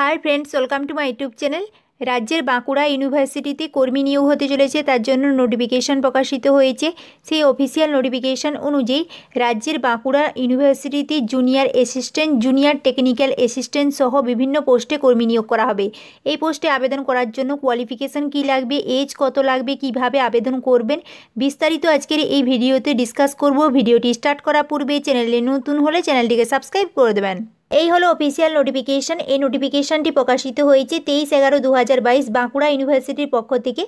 high friends welcome to my YouTube channel রাজ্যের বাঁকুড়া ইউনিভার্সিটিতে কর্মী নিয়োগ হতে চলেছে তার জন্য নোটিফিকেশান প্রকাশিত হয়েছে সেই অফিসিয়াল নোটিফিকেশান অনুযায়ী রাজ্যের বাঁকুড়া ইউনিভার্সিটিতে junior assistant junior technical assistant সহ বিভিন্ন পোস্টে কর্মী নিয়োগ করা হবে এই পোস্টে আবেদন করার জন্য কোয়ালিফিকেশান কী লাগবে এজ কত লাগবে কিভাবে আবেদন করবেন বিস্তারিত আজকের এই ভিডিওতে ডিসকাস করব ভিডিওটি স্টার্ট করার পূর্বে চ্যানেলে নতুন হলে চ্যানেলটিকে সাবস্ক্রাইব করে দেবেন এই হলো অফিসিয়াল নোটিফিকেশান এই নোটিফিকেশানটি প্রকাশিত হয়েছে তেইশ এগারো দু হাজার বাইশ বাঁকুড়া ইউনিভার্সিটির পক্ষ থেকে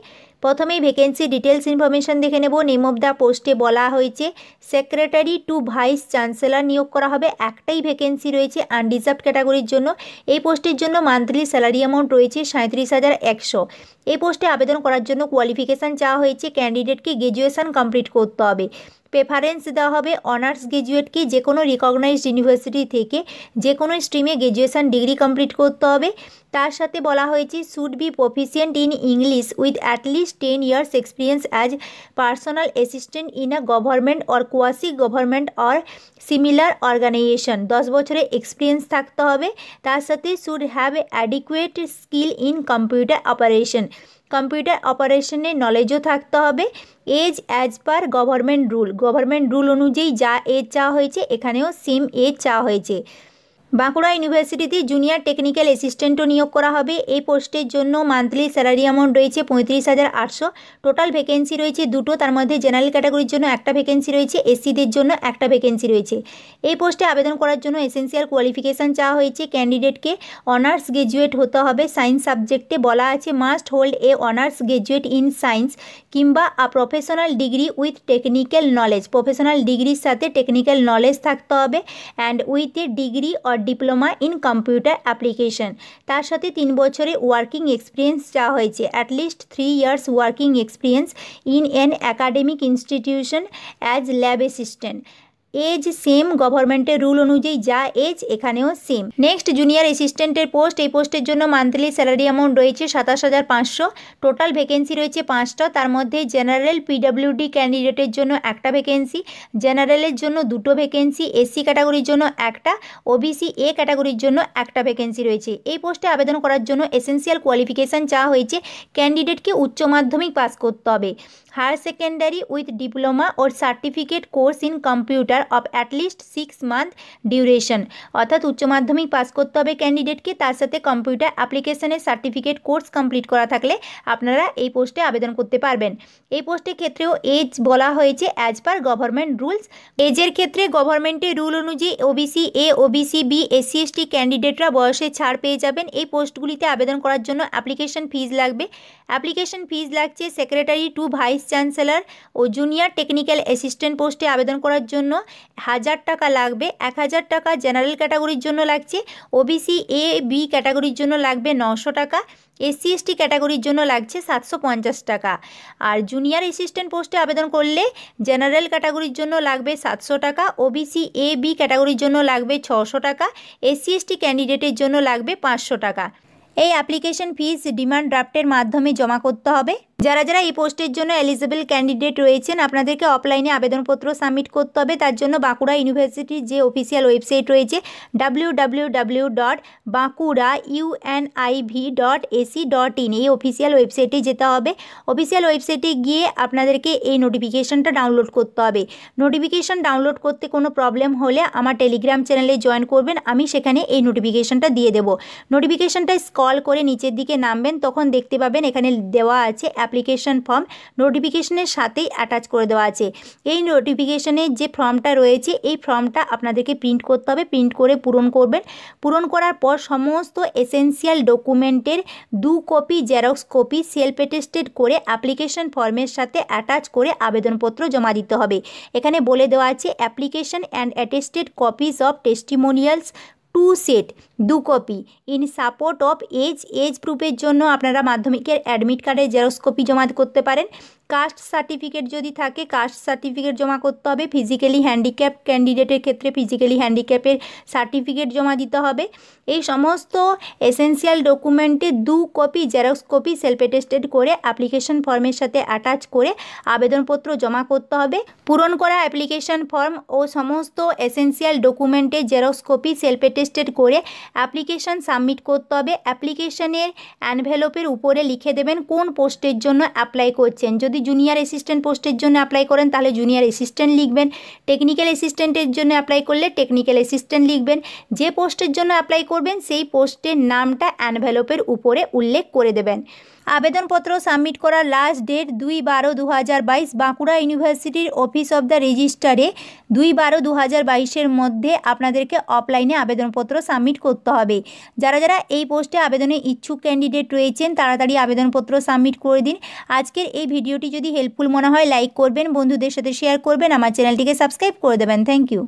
প্রথমেই ভ্যাকেন্সি ডিটেলস ইনফরমেশান দেখে নেব নেম অব দ্য পোস্টে বলা হয়েছে সেক্রেটারি টু ভাইস চ্যান্সেলার নিয়োগ করা হবে একটাই ভ্যাকেন্সি রয়েছে আনরিজার্ভ ক্যাটাগরির জন্য এই পোস্টের জন্য মান্থলি স্যালারি অ্যামাউন্ট রয়েছে সাঁত্রিশ হাজার একশো এই পোস্টে আবেদন করার জন্য কোয়ালিফিকেশান চাওয়া হয়েছে ক্যান্ডিডেটকে গ্রাজুয়েশান কমপ্লিট করতে হবে প্রেফারেন্স দেওয়া হবে অনার্স গ্র্যাজুয়েটকে যে কোনো রিকগনাইজড ইউনিভার্সিটি থেকে যে কোনো স্ট্রিমে গ্র্যাজুয়েশান ডিগ্রি কমপ্লিট করতে হবে তার সাথে বলা হয়েছে should be proficient in English with at least ten years experience as personal assistant in a government or quasi government or similar organisation দশ বছরের এক্সপিরিয়েন্স থাকতে হবে তার সাথে should have adequate skill in computer operation computer অপারেশনের নলেজও থাকতে হবে age as per government rule government rule অনুযায়ী যা এজ চাওয়া হয়েছে এখানেও সেম এজ চাওয়া হয়েছে বাঁকুড়া ইউনিভার্সিটিতে জুনিয়র টেকনিক্যাল অ্যাসিস্ট্যান্টও নিয়োগ করা হবে এই পোস্টের জন্য মান্থলি স্যালারি অ্যামাউন্ট রয়েছে পঁয়ত্রিশ হাজার আটশো টোটাল ভ্যাকেন্সি রয়েছে দুটো তার মধ্যে জেনারেল ক্যাটাগরির জন্য একটা ভ্যাকেন্সি রয়েছে এসসিদের জন্য একটা ভ্যাকেন্সি রয়েছে এই পোস্টে আবেদন করার জন্য এসেন্সিয়াল কোয়ালিফিকেশান চাওয়া হয়েছে ক্যান্ডিডেটকে অনার্স গ্র্যাজুয়েট হতে হবে সায়েন্স সাবজেক্টে বলা আছে must hold a honours graduate in science কিংবা a professional degree with technical knowledge professional ডিগ্রির সাথে টেকনিক্যাল নলেজ থাকতে হবে and with a degree or diploma in computer application তার সাথে তিন বছরে ওয়ার্কিং এক্সপিরিয়েন্স যা হয়েছে at least three years working experience in an academic institution as lab assistant age same গভর্নমেন্টের রুল অনুযায়ী যা এজ এখানেও সেম নেক্সট জুনিয়র অ্যাসিস্ট্যান্টের পোস্ট এই পোস্টের জন্য মান্থলি স্যালারি অ্যামাউন্ট রয়েছে সাতাশ হাজার পাঁচশো টোটাল ভ্যাকেন্সি রয়েছে পাঁচটা তার মধ্যে জেনারেল পিডাব্লিউডি ক্যান্ডিডেটের জন্য একটা ভ্যাকেন্সি জেনারেলের জন্য দুটো ভ্যাকেন্সি এসসি ক্যাটাগরির জন্য একটা ওবিসি এ ক্যাটাগরির জন্য একটা ভ্যাকেন্সি রয়েছে এই পোস্টে আবেদন করার জন্য এসেন্সিয়াল কোয়ালিফিকেশান চা হয়েছে ক্যান্ডিডেটকে উচ্চ মাধ্যমিক পাস করতে হবে higher secondary with diploma or certificate course in computer of at least 6 month duration অর্থাৎ উচ্চ মাধ্যমিক পাস করতে হবে ক্যান্ডিডেটকে তার সাথে কম্পিউটার অ্যাপ্লিকেশনের সার্টিফিকেট কোর্স কমপ্লিট করা থাকলে আপনারা এই পোস্টে আবেদন করতে পারবেন এই পোস্টের ক্ষেত্রেও এজ বলা হয়েছে অ্যাজ পার গভর্নমেন্ট রুলস এজের ক্ষেত্রে গভর্নমেন্টের রুল অনুযায়ী OBC A OBC B SC ST ক্যান্ডিডেটরা বয়সে ছাড় পেয়ে যাবেন এই পোস্টগুলিতে আবেদন করার জন্য অ্যাপ্লিকেশন ফিজ লাগবে অ্যাপ্লিকেশন ফিজ লাগছে secretary to vice vice chancellor ও জুনিয়র টেকনিক্যাল অ্যাসিস্ট্যান্ট পোস্টে আবেদন করার জন্য হাজার টাকা লাগবে এক হাজার টাকা জেনারেল ক্যাটাগরির জন্য লাগছে ওবিসি এ বি ক্যাটাগরির জন্য লাগবে নশো টাকা এসসি এসটি ক্যাটাগরির জন্য লাগছে সাতশো পঞ্চাশ টাকা আর জুনিয়র অ্যাসিস্ট্যান্ট পোস্টে আবেদন করলে জেনারেল ক্যাটাগরির জন্য লাগবে সাতশো টাকা ওবিসি এ বি ক্যাটাগরির জন্য লাগবে ছশো টাকা এসসি এসটি ক্যান্ডিডেটের জন্য লাগবে পাঁচশো টাকা এই অ্যাপ্লিকেশন ফিস ডিমান্ড ড্রাফটের মাধ্যমে জমা করতে হবে যারা যারা এই পোস্টের জন্য এলিজিবল ক্যান্ডিডেট রয়েছেন আপনাদেরকে অফলাইনে আবেদনপত্র সাবমিট করতে হবে তার জন্য বাঁকুড়া ইউনিভার্সিটির যে অফিসিয়াল ওয়েবসাইট রয়েছে W dot Bankura dot AC dot in এই অফিসিয়াল ওয়েবসাইটে যেতে হবে অফিসিয়াল ওয়েবসাইটে গিয়ে আপনাদেরকে এই নোটিফিকেশনটা ডাউনলোড করতে হবে নোটিফিকেশন ডাউনলোড করতে কোনো প্রবলেম হলে আমার টেলিগ্রাম চ্যানেলে জয়েন করবেন আমি সেখানে এই নোটিফিকেশনটা দিয়ে দেবো নোটিফিকেশনটা কল করে নিচের দিকে নামবেন তখন দেখতে পাবেন এখানে দেওয়া আছে অ্যাপ্লিকেশন ফর্ম নোটিফিকেশনের সাথেই অ্যাটাচ করে দেওয়া আছে এই নোটিফিকেশনের যে ফর্মটা রয়েছে এই ফর্মটা আপনাদেরকে প্রিন্ট করতে হবে প্রিন্ট করে পূরণ করবেন পূরণ করার পর সমস্ত এসেন্সিয়াল ডকুমেন্টের দু copy Xerox copy self attested করে অ্যাপ্লিকেশন ফর্মের সাথে অ্যাটাচ করে আবেদনপত্র জমা দিতে হবে এখানে বলে দেওয়া আছে application and attested copies of testimonials two set দু copy in support of age age প্রুফের জন্য আপনারা মাধ্যমিকের অ্যাডমিট কার্ডের জেরক্স কপি জমা করতে পারেন কাস্ট সার্টিফিকেট যদি থাকে কাস্ট সার্টিফিকেট জমা করতে হবে ফিজিক্যালি হ্যান্ডিক্যাপ ক্যান্ডিডেটের ক্ষেত্রে ফিজিক্যালি হ্যান্ডিক্যাপের সার্টিফিকেট জমা দিতে হবে এই সমস্ত এসেন্সিয়াল ডকুমেন্টে দু copy Xerox copy self attested করে অ্যাপ্লিকেশন ফর্মের সাথে অ্যাটাচ করে আবেদনপত্র জমা করতে হবে পূরণ করা অ্যাপ্লিকেশন ফর্ম ও সমস্ত এসেন্সিয়াল ডকুমেন্টে জেরক্স কপি সেলফ অ্যাটেস্টেড করে অ্যাপ্লিকেশন সাবমিট করতে হবে অ্যাপ্লিকেশনের অ্যানভেলপের উপরে লিখে দেবেন কোন পোস্টের জন্য অ্যাপ্লাই করছেন যদি জুনিয়র অ্যাসিস্ট্যান্ট পোস্টের জন্য অ্যাপ্লাই করেন তাহলে জুনিয়র অ্যাসিস্ট্যান্ট লিখবেন টেকনিক্যাল অ্যাসিস্ট্যান্টের জন্য অ্যাপ্লাই করলে টেকনিক্যাল অ্যাসিস্ট্যান্ট লিখবেন যে পোস্টের জন্য অ্যাপ্লাই করবেন সেই পোস্টের নামটা অ্যানভেলপের উপরে উল্লেখ করে দেবেন আবেদনপত্র সাবমিট করার লাস্ট ডেট দুই বারো দু হাজার বাইশ বাঁকুড়া ইউনিভার্সিটির অফিস অব দ্য রেজিস্টারে দুই বারো দু হাজার বাইশের মধ্যে আপনাদেরকে অফলাইনে আবেদনপত্র সাবমিট করতে হবে যারা যারা এই পোস্টে আবেদনে ইচ্ছুক ক্যান্ডিডেট রয়েছেন তাড়াতাড়ি আবেদনপত্র সাবমিট করে দিন আজকের এই ভিডিওটি যদি হেল্পফুল মনে হয় লাইক করবেন বন্ধুদের সাথে শেয়ার করবেন আমার চ্যানেলটিকে সাবস্ক্রাইব করে দেবেন থ্যাংক ইউ